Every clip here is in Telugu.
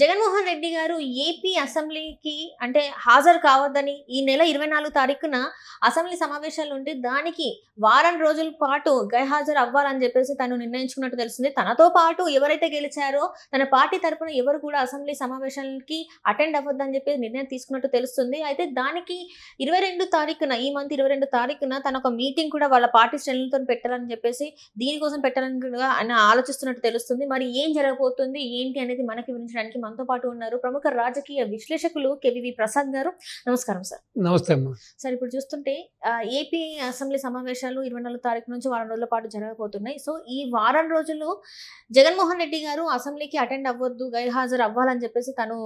జగన్మోహన్ రెడ్డి గారు ఏపీ అసెంబ్లీకి అంటే హాజరు కావద్దని ఈ నెల ఇరవై నాలుగు తారీఖున అసెంబ్లీ సమావేశాలు ఉంటే దానికి వారం రోజుల పాటు గైహాజరు అవ్వాలని చెప్పేసి తను నిర్ణయించుకున్నట్టు తెలిసింది తనతో పాటు ఎవరైతే గెలిచారో తన పార్టీ తరఫున ఎవరు కూడా అసెంబ్లీ సమావేశాలకి అటెండ్ అవ్వద్దని చెప్పి నిర్ణయం తీసుకున్నట్టు తెలుస్తుంది అయితే దానికి ఇరవై రెండు తారీఖున ఈ మంత్ ఇరవై రెండు తారీఖున తన ఒక మీటింగ్ కూడా వాళ్ళ పార్టీ శ్రేణులతో పెట్టాలని చెప్పేసి దీనికోసం పెట్టాలని కూడా ఆయన ఆలోచిస్తున్నట్టు తెలుస్తుంది మరి ఏం జరగబోతుంది ఏంటి అనేది మనకి వివరించడానికి మనతో పాటు ఉన్నారు ప్రముఖ రాజకీయ విశ్లేషకులు కెవివి ప్రసాద్ గారు నమస్కారం సార్ నమస్తే సార్ ఇప్పుడు చూస్తుంటే ఏపీ అసెంబ్లీ సమావేశాలు ఇరవై నాలుగు తారీఖు నుంచి వారం రోజుల పాటు జరగబోతున్నాయి సో ఈ వారం రోజుల్లో జగన్మోహన్ రెడ్డి గారు అసెంబ్లీకి అటెండ్ అవ్వద్దు గైర్హాజరు అవ్వాలని చెప్పేసి తను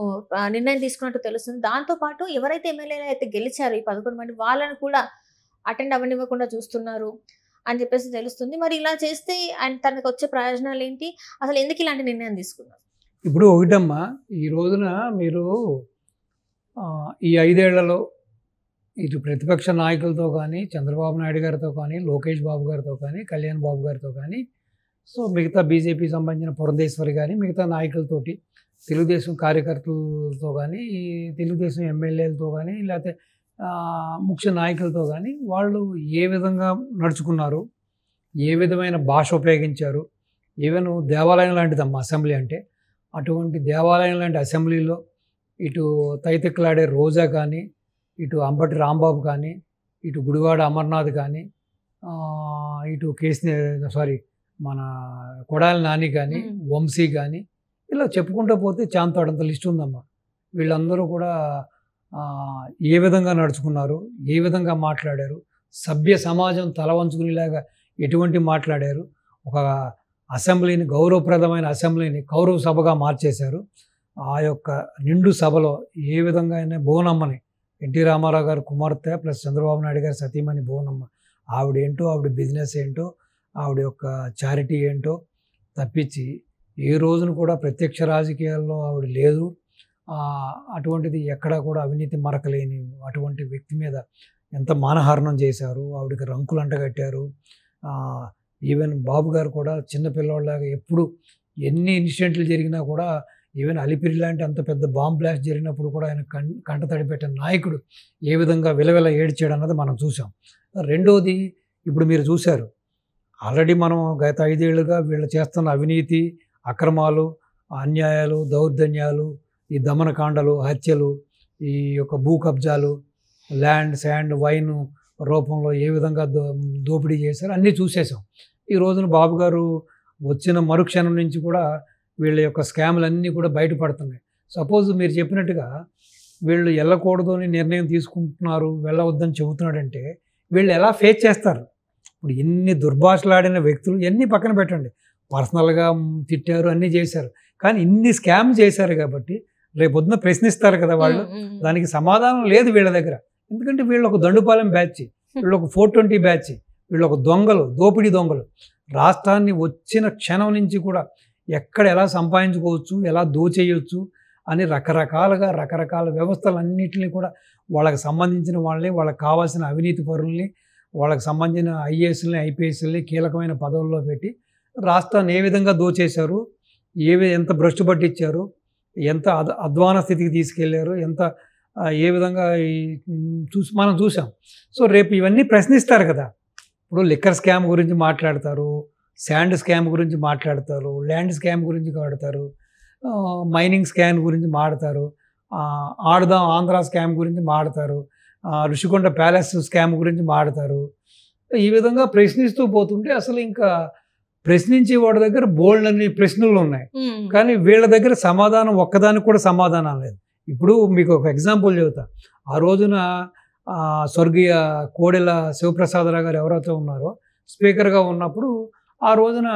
నిర్ణయం తీసుకున్నట్టు తెలుస్తుంది దాంతో పాటు ఎవరైతే ఎమ్మెల్యేలు అయితే గెలిచారు ఈ పదకొండు మంది వాళ్ళను కూడా అటెండ్ అవ్వనివ్వకుండా చూస్తున్నారు అని చెప్పేసి తెలుస్తుంది మరి ఇలా చేస్తే ఆయన తనకు వచ్చే ప్రయోజనాలు ఏంటి అసలు ఎందుకు ఇలాంటి నిర్ణయం తీసుకున్నారు ఇప్పుడు ఒకటమ్మా ఈ రోజున మీరు ఈ ఐదేళ్లలో ఇటు ప్రతిపక్ష నాయకులతో కానీ చంద్రబాబు నాయుడు గారితో కానీ లోకేష్ బాబు గారితో కానీ కళ్యాణ్ బాబు గారితో కానీ సో మిగతా బీజేపీ సంబంధించిన పురంధేశ్వరి కానీ మిగతా నాయకులతోటి తెలుగుదేశం కార్యకర్తలతో కానీ తెలుగుదేశం ఎమ్మెల్యేలతో కానీ లేకపోతే ముఖ్య నాయకులతో కానీ వాళ్ళు ఏ విధంగా నడుచుకున్నారు ఏ విధమైన భాష ఉపయోగించారు ఈవెన్ దేవాలయం లాంటిదమ్మా అసెంబ్లీ అంటే అటువంటి దేవాలయం లాంటి అసెంబ్లీలో ఇటు తైతిక్లాడే రోజా కానీ ఇటు అంబటి రాంబాబు కానీ ఇటు గుడివాడ అమర్నాథ్ కానీ ఇటు కేసీ సారీ మన కొడాలి నాని కానీ వంశీ కానీ ఇలా చెప్పుకుంటూ పోతే చాంతాడంత లిస్ట్ ఉందమ్మా వీళ్ళందరూ కూడా ఏ విధంగా నడుచుకున్నారు ఏ విధంగా మాట్లాడారు సభ్య సమాజం తల వంచుకునేలాగా ఎటువంటి మాట్లాడారు ఒక అసెంబ్లీని గౌరవప్రదమైన అసెంబ్లీని కౌరవ సభగా మార్చేశారు ఆ యొక్క నిండు సభలో ఏ విధంగా అయినా భువనమ్మని ఎన్టీ రామారావు గారు కుమార్తె ప్లస్ చంద్రబాబు నాయుడు గారు సతీమణి భువనమ్మ ఆవిడ ఏంటో ఆవిడ బిజినెస్ ఏంటో ఆవిడ యొక్క చారిటీ ఏంటో తప్పించి ఏ రోజున కూడా ప్రత్యక్ష రాజకీయాల్లో ఆవిడ లేదు అటువంటిది ఎక్కడా కూడా అవినీతి మరకలేని అటువంటి వ్యక్తి మీద ఎంత మానహారణం చేశారు ఆవిడకి రంకులు అంటగట్టారు ఈవెన్ బాబు గారు కూడా చిన్న పిల్లవాళ్ళలాగా ఎప్పుడు ఎన్ని ఇన్సిడెంట్లు జరిగినా కూడా ఈవెన్ అలిపిరి లాంటి అంత పెద్ద బాంబ్ బ్లాస్ట్ జరిగినప్పుడు కూడా ఆయన కం కంట తడిపెట్టిన నాయకుడు ఏ విధంగా విలవిల ఏడ్చాడు అన్నది మనం చూసాం రెండోది ఇప్పుడు మీరు చూశారు ఆల్రెడీ మనం గత ఐదేళ్లుగా వీళ్ళు చేస్తున్న అవినీతి అక్రమాలు అన్యాయాలు దౌర్జన్యాలు ఈ దమనకాండలు హత్యలు ఈ యొక్క భూ కబ్జాలు ల్యాండ్ శాండ్ వైన్ రూపంలో ఏ విధంగా దో దోపిడీ చేశారో అన్నీ చూసేసాం ఈ రోజున బాబు గారు వచ్చిన మరుక్షణం నుంచి కూడా వీళ్ళ యొక్క అన్నీ కూడా బయటపడుతున్నాయి సపోజ్ మీరు చెప్పినట్టుగా వీళ్ళు వెళ్ళకూడదు అని నిర్ణయం తీసుకుంటున్నారు వెళ్ళవద్దని చెబుతున్నాడంటే వీళ్ళు ఎలా ఫేస్ చేస్తారు ఇప్పుడు ఎన్ని దుర్భాషలాడిన వ్యక్తులు ఎన్ని పక్కన పెట్టండి పర్సనల్గా తిట్టారు అన్నీ చేశారు కానీ ఇన్ని స్కామ్ చేశారు కాబట్టి రేపు పొద్దున ప్రశ్నిస్తారు కదా వాళ్ళు దానికి సమాధానం లేదు వీళ్ళ దగ్గర ఎందుకంటే వీళ్ళు ఒక దండుపాలెం బ్యాచ్ వీళ్ళు ఒక ఫోర్ ట్వంటీ బ్యాచ్ వీళ్ళు ఒక దొంగలు దోపిడీ దొంగలు రాష్ట్రాన్ని వచ్చిన క్షణం నుంచి కూడా ఎక్కడ ఎలా సంపాదించుకోవచ్చు ఎలా దోచేయవచ్చు అని రకరకాలుగా రకరకాల వ్యవస్థలన్నింటినీ కూడా వాళ్ళకి సంబంధించిన వాళ్ళని వాళ్ళకి కావాల్సిన అవినీతి పరుల్ని వాళ్ళకి సంబంధించిన ఐఏఎస్ని ఐపీఎస్ని కీలకమైన పదవుల్లో పెట్టి రాష్ట్రాన్ని ఏ విధంగా దోచేశారు ఏవి ఎంత భ్రష్టు పట్టించారు ఎంత అద్ అధ్వాన స్థితికి తీసుకెళ్లారు ఎంత ఏ విధంగా చూసి మనం చూసాం సో రేపు ఇవన్నీ ప్రశ్నిస్తారు కదా ఇప్పుడు లిక్కర్ స్కామ్ గురించి మాట్లాడతారు శాండ్ స్కామ్ గురించి మాట్లాడతారు ల్యాండ్ స్కామ్ గురించి ఆడతారు మైనింగ్ స్కామ్ గురించి మాడతారు ఆడదాం ఆంధ్ర స్కామ్ గురించి మాడతారు ఋషికొండ ప్యాలెస్ స్కామ్ గురించి మాడతారు ఈ విధంగా ప్రశ్నిస్తూ పోతుంటే అసలు ఇంకా ప్రశ్నించే వాడి దగ్గర బోల్డ్ అన్ని ప్రశ్నలు ఉన్నాయి కానీ వీళ్ళ దగ్గర సమాధానం ఒక్కదానికి కూడా సమాధానం లేదు ఇప్పుడు మీకు ఒక ఎగ్జాంపుల్ చెబుతా ఆ రోజున స్వర్గీయ కోడెల శివప్రసాదరావు గారు ఎవరైతే ఉన్నారో స్పీకర్గా ఉన్నప్పుడు ఆ రోజున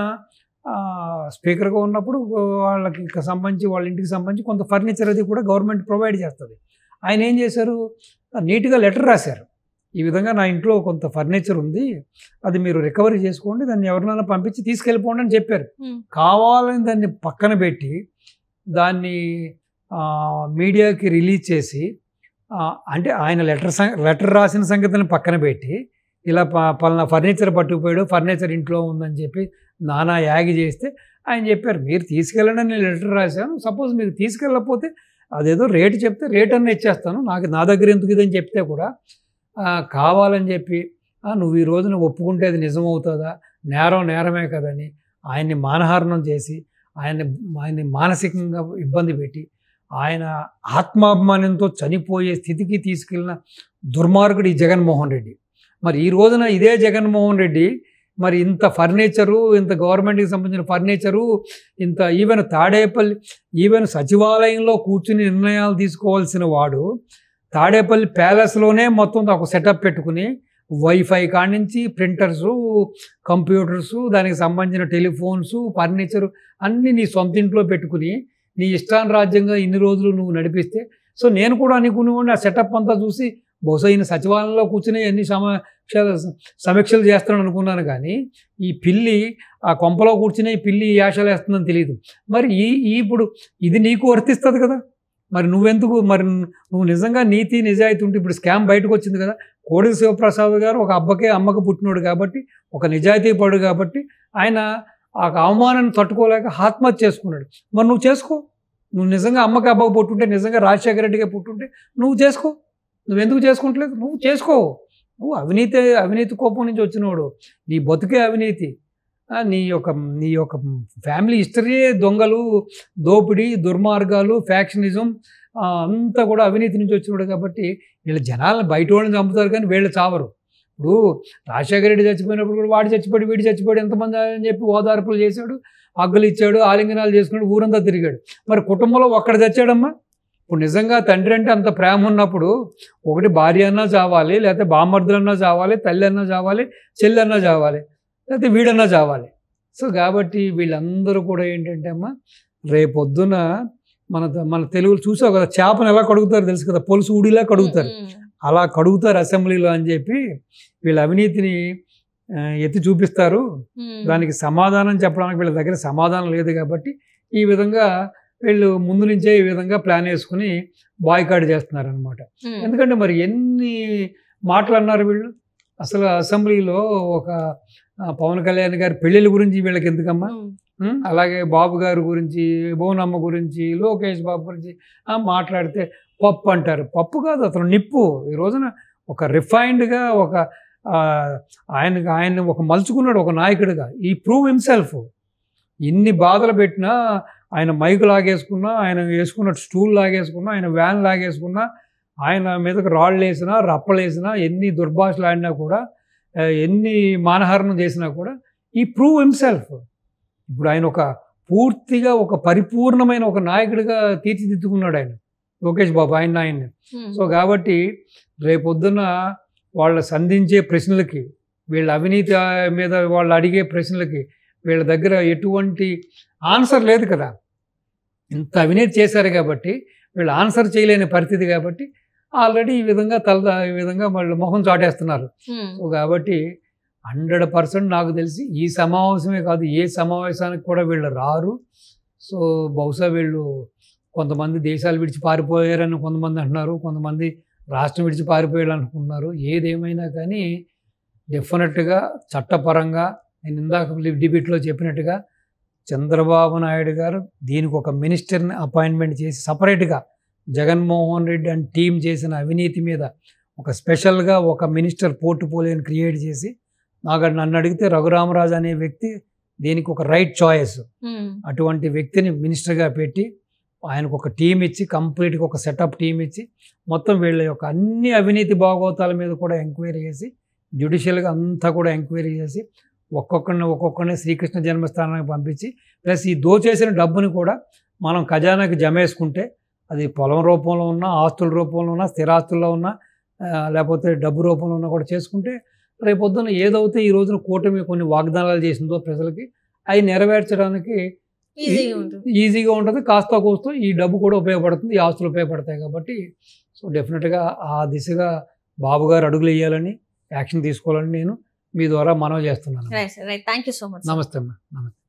స్పీకర్గా ఉన్నప్పుడు వాళ్ళకి సంబంధించి వాళ్ళ ఇంటికి సంబంధించి కొంత ఫర్నిచర్ అది కూడా గవర్నమెంట్ ప్రొవైడ్ చేస్తుంది ఆయన ఏం చేశారు నీట్గా లెటర్ రాశారు ఈ విధంగా నా ఇంట్లో కొంత ఫర్నిచర్ ఉంది అది మీరు రికవరీ చేసుకోండి దాన్ని ఎవరినైనా పంపించి తీసుకెళ్ళిపోండి అని చెప్పారు కావాలని దాన్ని పక్కన పెట్టి దాన్ని మీడియాకి రిలీజ్ చేసి అంటే ఆయన లెటర్ లెటర్ రాసిన సంగతిని పక్కన పెట్టి ఇలా పలానా ఫర్నిచర్ పట్టుకుపోయాడు ఫర్నిచర్ ఇంట్లో ఉందని చెప్పి నానా యాగి చేస్తే ఆయన చెప్పారు మీరు తీసుకెళ్ళండి నేను లెటర్ రాశాను సపోజ్ మీరు తీసుకెళ్ళకపోతే అదేదో రేటు చెప్తే రేట్ అన్నీ ఇచ్చేస్తాను నాకు నా దగ్గర ఎందుకు ఇదని చెప్తే కూడా కావాలని చెప్పి నువ్వు ఈ రోజున ఒప్పుకుంటే అది నిజమవుతుందా నేరం నేరమే కదని ఆయన్ని మానహారణం చేసి ఆయన్ని ఆయన్ని మానసికంగా ఇబ్బంది పెట్టి ఆయన ఆత్మాభిమానంతో చనిపోయే స్థితికి తీసుకెళ్ళిన దుర్మార్గుడు ఈ జగన్మోహన్ రెడ్డి మరి ఈ రోజున ఇదే జగన్మోహన్ రెడ్డి మరి ఇంత ఫర్నిచరు ఇంత గవర్నమెంట్కి సంబంధించిన ఫర్నిచరు ఇంత ఈవెన్ తాడేపల్లి ఈవెన్ సచివాలయంలో కూర్చుని నిర్ణయాలు తీసుకోవాల్సిన వాడు తాడేపల్లి ప్యాలెస్లోనే మొత్తం ఒక సెటప్ పెట్టుకుని వైఫై నుంచి ప్రింటర్సు కంప్యూటర్సు దానికి సంబంధించిన టెలిఫోన్సు ఫర్నిచరు అన్నీ నీ సొంత ఇంట్లో పెట్టుకుని నీ రాజ్యంగా ఇన్ని రోజులు నువ్వు నడిపిస్తే సో నేను కూడా అనుకునేవాడిని ఆ సెటప్ అంతా చూసి బహుశా ఈయన సచివాలయంలో కూర్చుని అన్ని సమీక్ష సమీక్షలు చేస్తాను అనుకున్నాను కానీ ఈ పిల్లి ఆ కొంపలో కూర్చుని ఈ పిల్లి యాషలు వేస్తుందని తెలియదు మరి ఈ ఇప్పుడు ఇది నీకు వర్తిస్తుంది కదా మరి నువ్వెందుకు మరి నువ్వు నిజంగా నీతి నిజాయితీ ఉంటే ఇప్పుడు స్కామ్ బయటకు వచ్చింది కదా కోడి శివప్రసాద్ గారు ఒక అబ్బకే అమ్మకు పుట్టినోడు కాబట్టి ఒక నిజాయితీ పడు కాబట్టి ఆయన ఆ అవమానాన్ని తట్టుకోలేక ఆత్మహత్య చేసుకున్నాడు మరి నువ్వు చేసుకో నువ్వు నిజంగా అమ్మకి అబ్బాయి పుట్టుంటే నిజంగా రాజశేఖర రెడ్డిగా పుట్టుంటే నువ్వు చేసుకో నువ్వు ఎందుకు చేసుకుంటలేదు నువ్వు చేసుకో నువ్వు అవినీతి అవినీతి కోపం నుంచి వచ్చినవాడు నీ బతుకే అవినీతి నీ యొక్క నీ యొక్క ఫ్యామిలీ హిస్టరీయే దొంగలు దోపిడీ దుర్మార్గాలు ఫ్యాక్షనిజం అంతా కూడా అవినీతి నుంచి వచ్చినాడు కాబట్టి వీళ్ళ జనాలను బయట వాళ్ళని చంపుతారు కానీ వీళ్ళు చావరు ఇప్పుడు రాజశేఖర రెడ్డి చచ్చిపోయినప్పుడు కూడా వాడు చచ్చిపోయాడు వీడు చచ్చిపోయాడు ఎంతమంది అని చెప్పి ఓదార్పులు చేశాడు అగ్గులు ఇచ్చాడు ఆలింగనాలు చేసుకున్నాడు ఊరంతా తిరిగాడు మరి కుటుంబంలో ఒక్కడ చచ్చాడమ్మా ఇప్పుడు నిజంగా తండ్రి అంటే అంత ప్రేమ ఉన్నప్పుడు ఒకటి భార్య అన్నా చావాలి లేకపోతే బామర్దులన్నా చావాలి తల్లి అన్నా చావాలి చెల్లి అన్నా చావాలి లేకపోతే వీడన్నా చావాలి సో కాబట్టి వీళ్ళందరూ కూడా ఏంటంటే అమ్మా రేపొద్దున మన మన తెలుగులు చూసావు కదా చేపను ఎలా కడుగుతారు తెలుసు కదా పొలుసు ఊడిలా కడుగుతారు అలా కడుగుతారు అసెంబ్లీలో అని చెప్పి వీళ్ళ అవినీతిని ఎత్తి చూపిస్తారు దానికి సమాధానం చెప్పడానికి వీళ్ళ దగ్గర సమాధానం లేదు కాబట్టి ఈ విధంగా వీళ్ళు ముందు నుంచే ఈ విధంగా ప్లాన్ వేసుకుని బాయ్కాట్ చేస్తున్నారు అనమాట ఎందుకంటే మరి ఎన్ని మాటలు అన్నారు వీళ్ళు అసలు అసెంబ్లీలో ఒక పవన్ కళ్యాణ్ గారి పెళ్ళిళ్ళ గురించి వీళ్ళకి ఎందుకమ్మా అలాగే బాబు గారి గురించి భువనమ్మ గురించి లోకేష్ బాబు గురించి మాట్లాడితే పప్పు అంటారు పప్పు కాదు అతను నిప్పు ఈ రోజున ఒక రిఫైన్డ్గా ఒక ఆయన ఆయన ఒక మలుచుకున్నాడు ఒక నాయకుడిగా ఈ ప్రూవ్ హిమ్సెల్ఫ్ ఎన్ని బాధలు పెట్టినా ఆయన మైకు లాగేసుకున్నా ఆయన వేసుకున్న స్టూల్ లాగేసుకున్నా ఆయన వ్యాన్ లాగేసుకున్నా ఆయన మీదకు రాళ్ళు వేసినా రప్పలు వేసినా ఎన్ని దుర్భాషలు ఆడినా కూడా ఎన్ని మానహారణం చేసినా కూడా ఈ ప్రూవ్ హిమ్సెల్ఫ్ ఇప్పుడు ఆయన ఒక పూర్తిగా ఒక పరిపూర్ణమైన ఒక నాయకుడిగా తీర్చిదిద్దుకున్నాడు ఆయన లోకేష్ బాబు ఆయన ఆయన్ని hmm. సో కాబట్టి రేపొద్దున వాళ్ళ సంధించే ప్రశ్నలకి వీళ్ళ అవినీతి మీద వాళ్ళు అడిగే ప్రశ్నలకి వీళ్ళ దగ్గర ఎటువంటి ఆన్సర్ లేదు కదా ఇంత అవినీతి చేశారు కాబట్టి వీళ్ళు ఆన్సర్ చేయలేని పరిస్థితి కాబట్టి ఆల్రెడీ ఈ విధంగా తల ఈ విధంగా వాళ్ళు మొహం చాటేస్తున్నారు hmm. సో కాబట్టి హండ్రెడ్ పర్సెంట్ నాకు తెలిసి ఈ సమావేశమే కాదు ఏ సమావేశానికి కూడా వీళ్ళు రారు సో బహుశా వీళ్ళు కొంతమంది దేశాలు విడిచి పారిపోయారని కొంతమంది అంటున్నారు కొంతమంది రాష్ట్రం విడిచి పారిపోయారు అనుకుంటున్నారు ఏదేమైనా కానీ డెఫినెట్గా చట్టపరంగా నేను ఇందాక డిబేట్లో చెప్పినట్టుగా చంద్రబాబు నాయుడు గారు దీనికి ఒక మినిస్టర్ని అపాయింట్మెంట్ చేసి సపరేట్గా జగన్మోహన్ రెడ్డి అండ్ టీం చేసిన అవినీతి మీద ఒక స్పెషల్గా ఒక మినిస్టర్ పోర్ట్ఫోలియోని క్రియేట్ చేసి నాకు నన్ను అడిగితే రఘురామరాజు అనే వ్యక్తి దీనికి ఒక రైట్ చాయిస్ hmm. అటువంటి వ్యక్తిని మినిస్టర్గా పెట్టి ఆయనకు ఒక టీం ఇచ్చి కంప్లీట్గా ఒక సెటప్ టీం ఇచ్చి మొత్తం వీళ్ళ యొక్క అన్ని అవినీతి భాగోతాల మీద కూడా ఎంక్వైరీ చేసి జ్యుడిషియల్గా అంతా కూడా ఎంక్వైరీ చేసి ఒక్కొక్కరిని ఒక్కొక్కరిని శ్రీకృష్ణ జన్మస్థానానికి పంపించి ప్లస్ ఈ దోచేసిన డబ్బుని కూడా మనం ఖజానాకి జమేసుకుంటే అది పొలం రూపంలో ఉన్నా ఆస్తుల రూపంలో ఉన్నా స్థిరాస్తుల్లో ఉన్నా లేకపోతే డబ్బు రూపంలో ఉన్నా కూడా చేసుకుంటే రేపొద్దున ఏదైతే ఈ రోజున కూటమి కొన్ని వాగ్దానాలు చేసిందో ప్రజలకి అవి నెరవేర్చడానికి ఈజీగా ఉంటుంది కాస్త కూస్తూ ఈ డబ్బు కూడా ఉపయోగపడుతుంది ఈ ఆస్తులు ఉపయోగపడతాయి కాబట్టి సో డెఫినెట్గా ఆ దిశగా బాబు గారు అడుగులు వేయాలని యాక్షన్ తీసుకోవాలని నేను మీ ద్వారా మనవి చేస్తున్నాను థ్యాంక్ యూ సో మచ్ నమస్తే అమ్మా నమస్తే